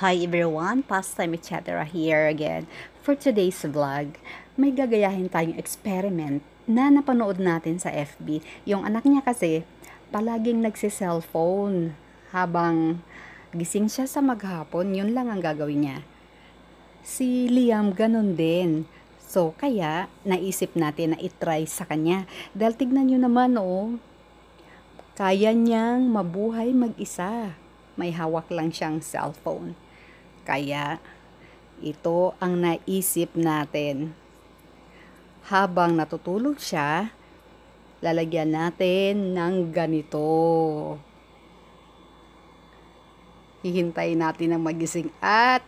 Hi everyone, past pastime etc. here again for today's vlog. May gagayahin tayong experiment na napanood natin sa FB. Yung anak niya kasi palaging nagsi-cellphone habang gising siya sa maghapon, yun lang ang gagawin niya. Si Liam ganun din. So, kaya naisip natin na itry sa kanya. Dahil tignan nyo naman, oh, kaya niyang mabuhay mag-isa. May hawak lang siyang cellphone. Kaya, ito ang naisip natin. Habang natutulog siya, lalagyan natin ng ganito. Hihintayin natin ng magising at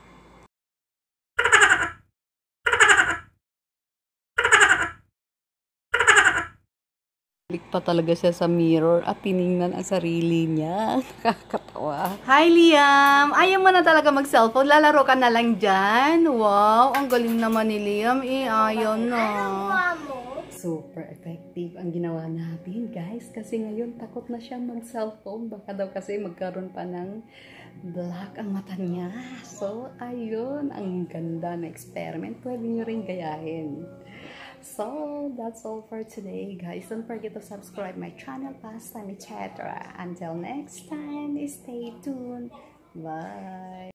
Balik pa talaga siya sa mirror at tiningnan ang sarili niya. Nakakatawa. Hi, Liam! Ayaw mo na talaga mag-cellphone. Lalaro ka na lang dyan. Wow, ang galing naman ni Liam. Eh, ayaw na. Ano Super effective ang ginawa natin, guys. Kasi ngayon, takot na siya mag-cellphone. Baka daw kasi magkaroon pa ng black ang mata niya. So, ayun. Ang ganda na experiment. Pwede nyo rin gayahin. So that's all for today guys. Don't forget to subscribe my channel, pastime, etc. Until next time, stay tuned. Bye.